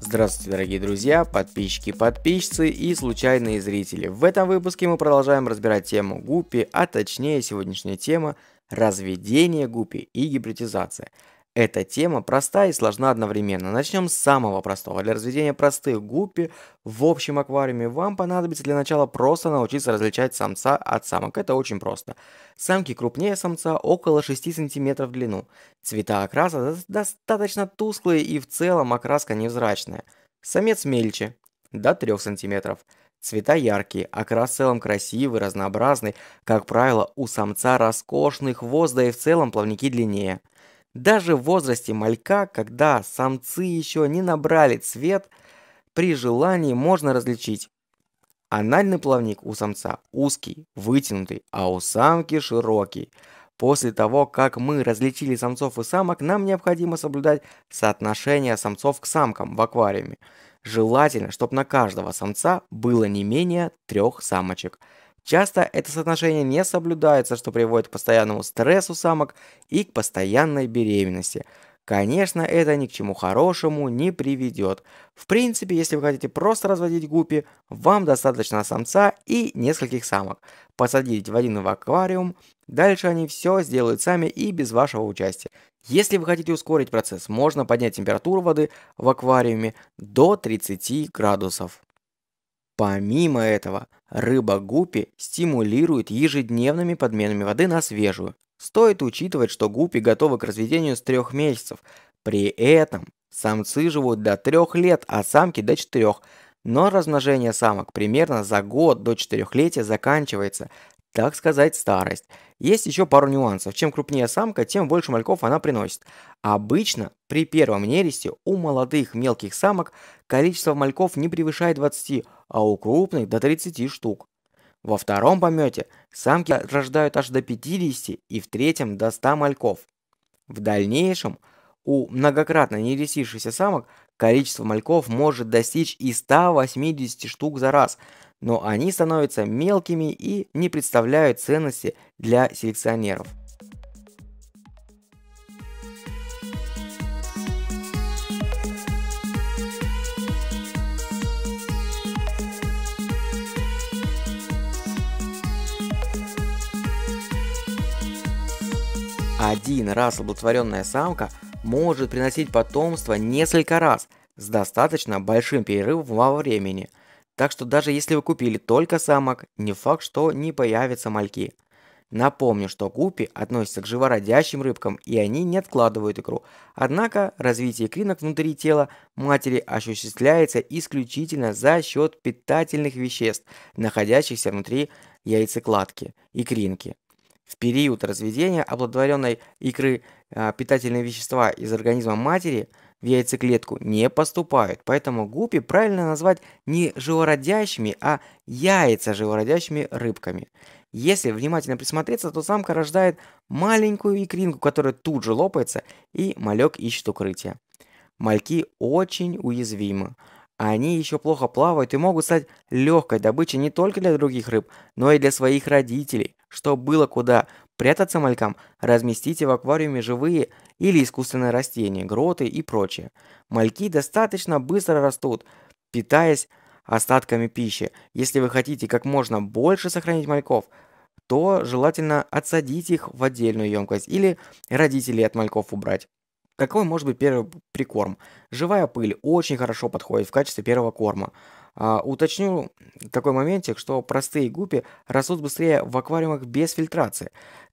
Здравствуйте, дорогие друзья, подписчики, подписчицы и случайные зрители. В этом выпуске мы продолжаем разбирать тему гупи, а точнее сегодняшняя тема – разведение гупи и гибридизация – эта тема проста и сложна одновременно. Начнем с самого простого. Для разведения простых гуппи в общем аквариуме вам понадобится для начала просто научиться различать самца от самок. Это очень просто. Самки крупнее самца около 6 см в длину. Цвета окраса достаточно тусклые и в целом окраска невзрачная. Самец мельче, до 3 см. Цвета яркие, окрас в целом красивый, разнообразный. Как правило, у самца роскошный хвост, да и в целом плавники длиннее. Даже в возрасте малька, когда самцы еще не набрали цвет, при желании можно различить. Анальный плавник у самца узкий, вытянутый, а у самки широкий. После того, как мы различили самцов и самок, нам необходимо соблюдать соотношение самцов к самкам в аквариуме. Желательно, чтобы на каждого самца было не менее трех самочек – Часто это соотношение не соблюдается, что приводит к постоянному стрессу самок и к постоянной беременности. Конечно, это ни к чему хорошему не приведет. В принципе, если вы хотите просто разводить гуппи, вам достаточно самца и нескольких самок. Посадить в один в аквариум, дальше они все сделают сами и без вашего участия. Если вы хотите ускорить процесс, можно поднять температуру воды в аквариуме до 30 градусов. Помимо этого, рыба гупи стимулирует ежедневными подменами воды на свежую. Стоит учитывать, что гупи готовы к разведению с трех месяцев. При этом самцы живут до трех лет, а самки до четырех. Но размножение самок примерно за год до четырехлетия заканчивается, так сказать, старость. Есть еще пару нюансов. Чем крупнее самка, тем больше мальков она приносит. Обычно при первом нересте у молодых мелких самок количество мальков не превышает 20, а у крупных до 30 штук. Во втором помете самки рождают аж до 50 и в третьем до 100 мальков. В дальнейшем у многократно нересившихся самок количество мальков может достичь и 180 штук за раз – но они становятся мелкими и не представляют ценности для селекционеров. Один раз оплодотворенная самка может приносить потомство несколько раз с достаточно большим перерывом во времени – так что даже если вы купили только самок, не факт, что не появятся мальки. Напомню, что гуппи относятся к живородящим рыбкам, и они не откладывают икру. Однако развитие икринок внутри тела матери осуществляется исключительно за счет питательных веществ, находящихся внутри яйцекладки, икринки. В период разведения оплодотворенной икры а, питательные вещества из организма матери – в яйцеклетку не поступают. Поэтому гуппи правильно назвать не живородящими, а яйца живородящими рыбками. Если внимательно присмотреться, то самка рождает маленькую икринку, которая тут же лопается, и малек ищет укрытие. Мальки очень уязвимы. Они еще плохо плавают и могут стать легкой добычей не только для других рыб, но и для своих родителей. Что было куда Прятаться малькам разместите в аквариуме живые или искусственные растения, гроты и прочее. Мальки достаточно быстро растут, питаясь остатками пищи. Если вы хотите как можно больше сохранить мальков, то желательно отсадить их в отдельную емкость или родителей от мальков убрать. Какой может быть первый прикорм? Живая пыль очень хорошо подходит в качестве первого корма. А, уточню такой моментик, что простые гуппи растут быстрее в аквариумах без фильтрации.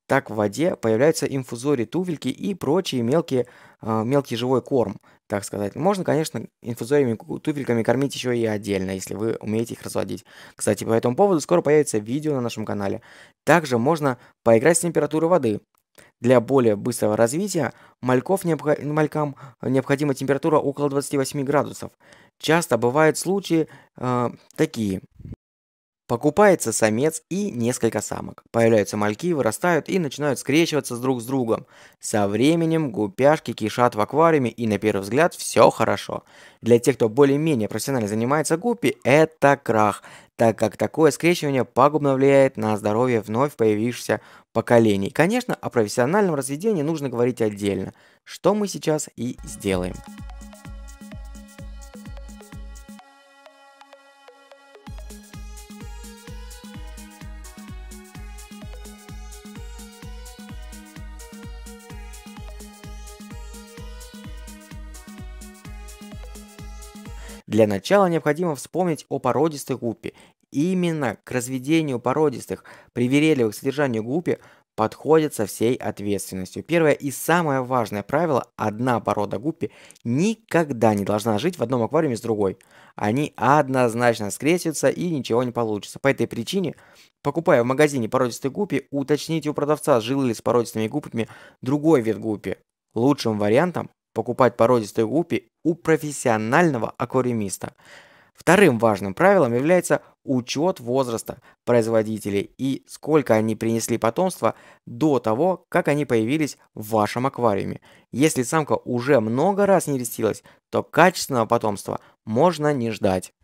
Так в воде появляются инфузории, туфельки и прочие мелкие, а, мелкий живой корм, так сказать. Можно, конечно, инфузориями, туфельками кормить еще и отдельно, если вы умеете их разводить. Кстати, по этому поводу скоро появится видео на нашем канале. Также можно поиграть с температурой воды. Для более быстрого развития мальков необх... малькам необходима температура около 28 градусов. Часто бывают случаи э, такие – Покупается самец и несколько самок. Появляются мальки, вырастают и начинают скрещиваться друг с другом. Со временем гупяшки кишат в аквариуме и на первый взгляд все хорошо. Для тех, кто более-менее профессионально занимается гуппи, это крах, так как такое скрещивание пагубно влияет на здоровье вновь появившихся поколений. Конечно, о профессиональном разведении нужно говорить отдельно, что мы сейчас и сделаем. Для начала необходимо вспомнить о породистой гуппе. Именно к разведению породистых, привередливых к содержанию гуппи подходят со всей ответственностью. Первое и самое важное правило – одна порода гуппи никогда не должна жить в одном аквариуме с другой. Они однозначно скрестятся и ничего не получится. По этой причине, покупая в магазине породистые гуппи, уточните у продавца, жил ли с породистыми гуппами другой вид гуппи. Лучшим вариантом покупать породистые гуппи у профессионального аквариумиста. Вторым важным правилом является учет возраста производителей и сколько они принесли потомства до того, как они появились в вашем аквариуме. Если самка уже много раз не рестилась, то качественного потомства можно не ждать.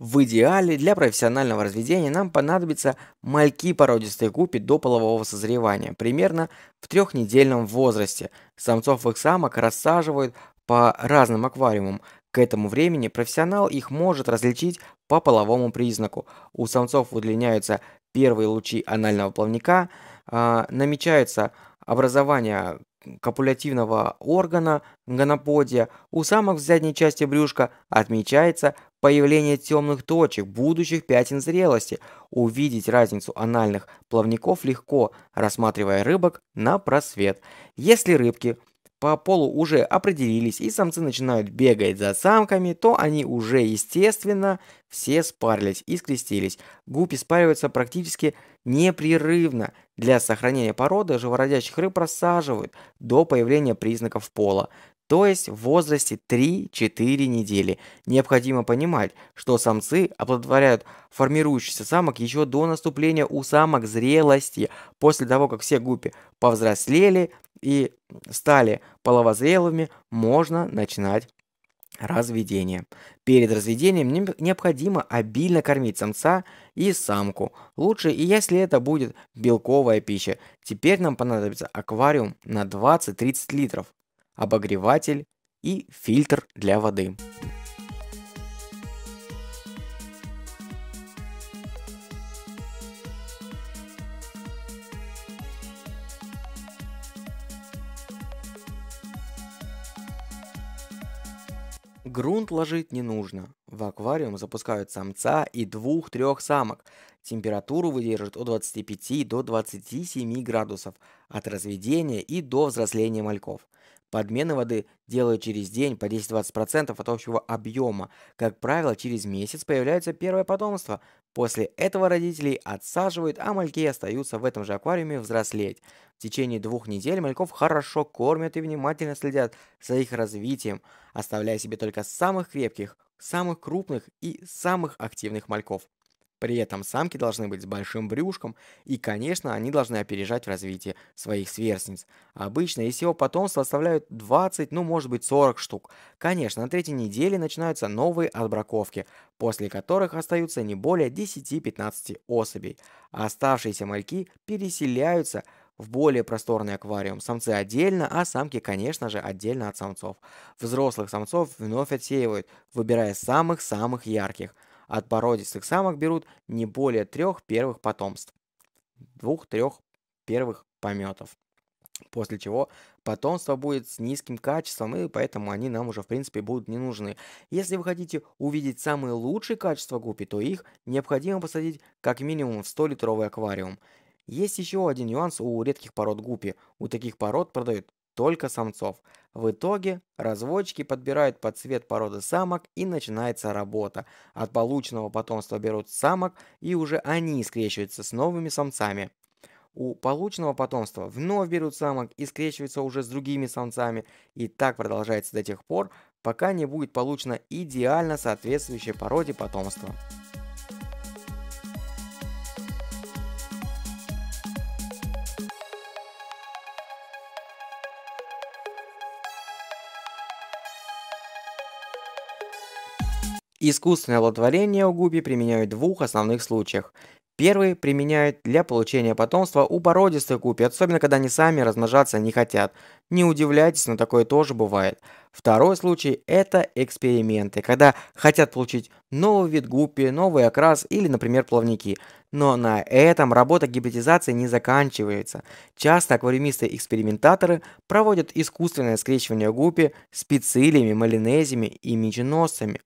В идеале для профессионального разведения нам понадобятся мальки породистой гупи до полового созревания, примерно в трехнедельном возрасте. Самцов их самок рассаживают по разным аквариумам. К этому времени профессионал их может различить по половому признаку. У самцов удлиняются первые лучи анального плавника, а, намечается образование копулятивного органа гоноподия у самок в задней части брюшка отмечается появление темных точек, будущих пятен зрелости. Увидеть разницу анальных плавников легко, рассматривая рыбок на просвет. Если рыбки по полу уже определились и самцы начинают бегать за самками, то они уже, естественно, все спарились и скрестились. Гупи спариваются практически непрерывно. Для сохранения породы живородящих рыб рассаживают до появления признаков пола. То есть в возрасте 3-4 недели. Необходимо понимать, что самцы оплодотворяют формирующийся самок еще до наступления у самок зрелости. После того, как все гупи повзрослели, и стали половозрелыми, можно начинать разведение. Перед разведением необходимо обильно кормить самца и самку. Лучше, и если это будет белковая пища. Теперь нам понадобится аквариум на 20-30 литров, обогреватель и фильтр для воды. Грунт ложить не нужно. В аквариум запускают самца и двух-трех самок. Температуру выдержат от 25 до 27 градусов от разведения и до взросления мальков. Подмены воды делают через день по 10-20% от общего объема. Как правило, через месяц появляется первое потомство. После этого родителей отсаживают, а мальки остаются в этом же аквариуме взрослеть. В течение двух недель мальков хорошо кормят и внимательно следят за их развитием, оставляя себе только самых крепких, самых крупных и самых активных мальков. При этом самки должны быть с большим брюшком, и, конечно, они должны опережать в развитии своих сверстниц. Обычно из его потомства оставляют 20, ну может быть 40 штук. Конечно, на третьей неделе начинаются новые отбраковки, после которых остаются не более 10-15 особей. Оставшиеся мальки переселяются в более просторный аквариум. Самцы отдельно, а самки, конечно же, отдельно от самцов. Взрослых самцов вновь отсеивают, выбирая самых-самых ярких – от породистых самок берут не более трех первых потомств. Двух-трех первых пометов. После чего потомство будет с низким качеством, и поэтому они нам уже, в принципе, будут не нужны. Если вы хотите увидеть самые лучшие качества гуппи, то их необходимо посадить как минимум в 100-литровый аквариум. Есть еще один нюанс у редких пород гуппи. У таких пород продают только самцов. В итоге разводчики подбирают под цвет породы самок и начинается работа. От полученного потомства берут самок и уже они скрещиваются с новыми самцами. У полученного потомства вновь берут самок и скрещиваются уже с другими самцами. И так продолжается до тех пор, пока не будет получено идеально соответствующее породе потомство. Искусственное оплодотворение у гупи применяют в двух основных случаях. Первый применяют для получения потомства у породистых гупи, особенно когда они сами размножаться не хотят. Не удивляйтесь, но такое тоже бывает. Второй случай – это эксперименты, когда хотят получить новый вид гуппи, новый окрас или, например, плавники. Но на этом работа гибридизации не заканчивается. Часто аквариумисты-экспериментаторы проводят искусственное скрещивание гуппи с пицилиями, малинезиями и меченосцами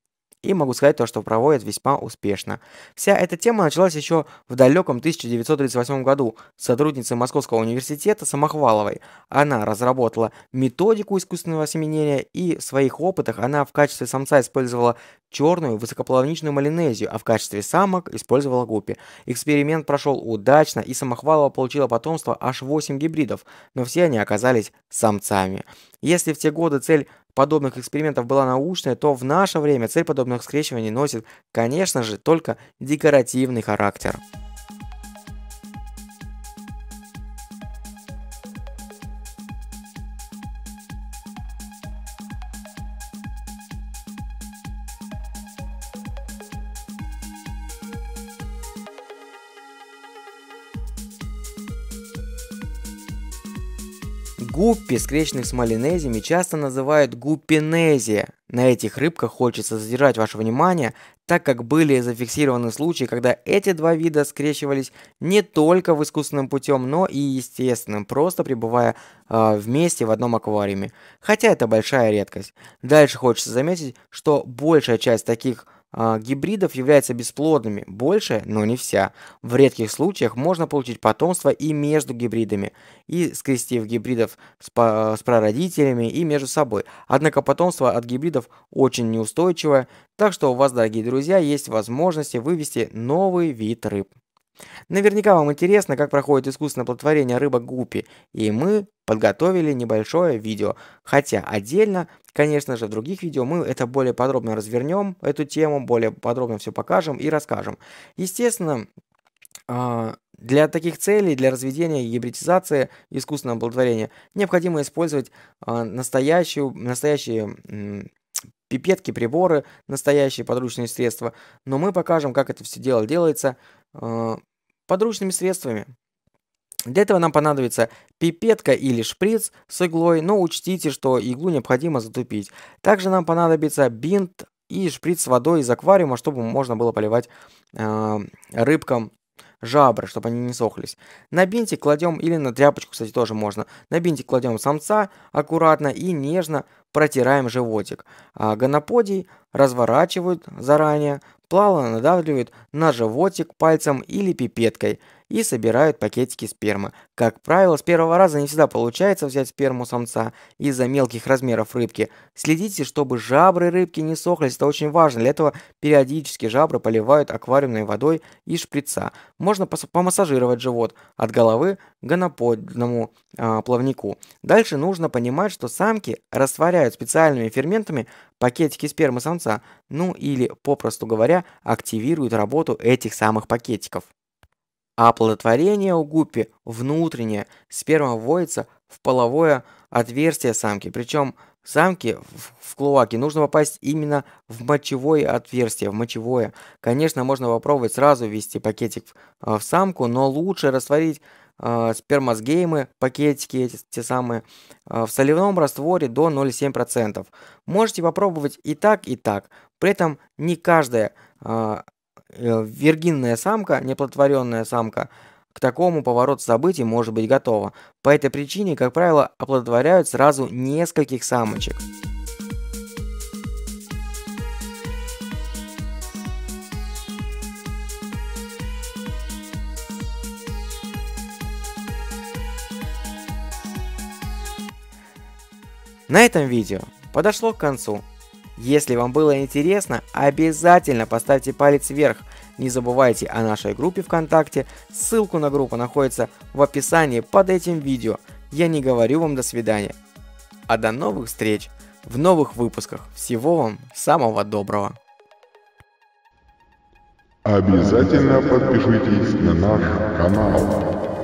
и могу сказать то, что проводят весьма успешно. Вся эта тема началась еще в далеком 1938 году с сотрудницы Московского университета Самохваловой. Она разработала методику искусственного осеменения и в своих опытах она в качестве самца использовала черную высокоплавничную малинезию, а в качестве самок использовала Гупи Эксперимент прошел удачно и Самохвалова получила потомство аж 8 гибридов, но все они оказались самцами. Если в те годы цель подобных экспериментов была научная, то в наше время цель подобных скрещиваний носит, конечно же, только декоративный характер. Бескречных с малинезиями часто называют гупинезия. На этих рыбках хочется задержать ваше внимание, так как были зафиксированы случаи, когда эти два вида скрещивались не только в искусственным путем, но и естественным, просто пребывая э, вместе в одном аквариуме. Хотя это большая редкость. Дальше хочется заметить, что большая часть таких а, гибридов являются бесплодными, больше, но не вся. В редких случаях можно получить потомство и между гибридами, и скрестив гибридов с, по, с прародителями и между собой. Однако потомство от гибридов очень неустойчивое, так что у вас, дорогие друзья, есть возможности вывести новый вид рыб. Наверняка вам интересно, как проходит искусственное плодотворение рыбы гупи, и мы подготовили небольшое видео. Хотя отдельно, конечно же, в других видео мы это более подробно развернем, эту тему, более подробно все покажем и расскажем. Естественно, а, для таких целей, для разведения и гибридизации искусственного оплодотворения необходимо использовать а, настоящую, настоящие пипетки, приборы, настоящие подручные средства. Но мы покажем, как это все дело делается Э, подручными средствами. Для этого нам понадобится пипетка или шприц с иглой, но учтите, что иглу необходимо затупить. Также нам понадобится бинт и шприц с водой из аквариума, чтобы можно было поливать э, рыбкам жабры, чтобы они не сохлись. На бинтик кладем, или на тряпочку, кстати, тоже можно. На бинтик кладем самца аккуратно и нежно протираем животик. А гоноподий разворачивают заранее, Сплава надавливают на животик пальцем или пипеткой и собирают пакетики спермы. Как правило, с первого раза не всегда получается взять сперму самца из-за мелких размеров рыбки. Следите, чтобы жабры рыбки не сохлись, это очень важно. Для этого периодически жабры поливают аквариумной водой из шприца. Можно помассажировать живот от головы к гоноподному э, плавнику. Дальше нужно понимать, что самки растворяют специальными ферментами пакетики спермы самца, ну или, попросту говоря, активирует работу этих самых пакетиков. А Оплодотворение у гуппи внутреннее, сперма вводится в половое отверстие самки, причем самки в клоаке нужно попасть именно в мочевое отверстие, в мочевое. Конечно, можно попробовать сразу ввести пакетик а, в самку, но лучше растворить э, а, спермозгеймы, пакетики эти те самые, э, в соляном растворе до 0,7%. Можете попробовать и так, и так. При этом не каждая э, виргинная самка, неплодотворенная самка – к такому поворот событий может быть готова. По этой причине, как правило, оплодотворяют сразу нескольких самочек. На этом видео подошло к концу. Если вам было интересно, обязательно поставьте палец вверх – не забывайте о нашей группе ВКонтакте, ссылку на группу находится в описании под этим видео. Я не говорю вам до свидания, а до новых встреч в новых выпусках. Всего вам самого доброго! Обязательно подпишитесь на наш канал.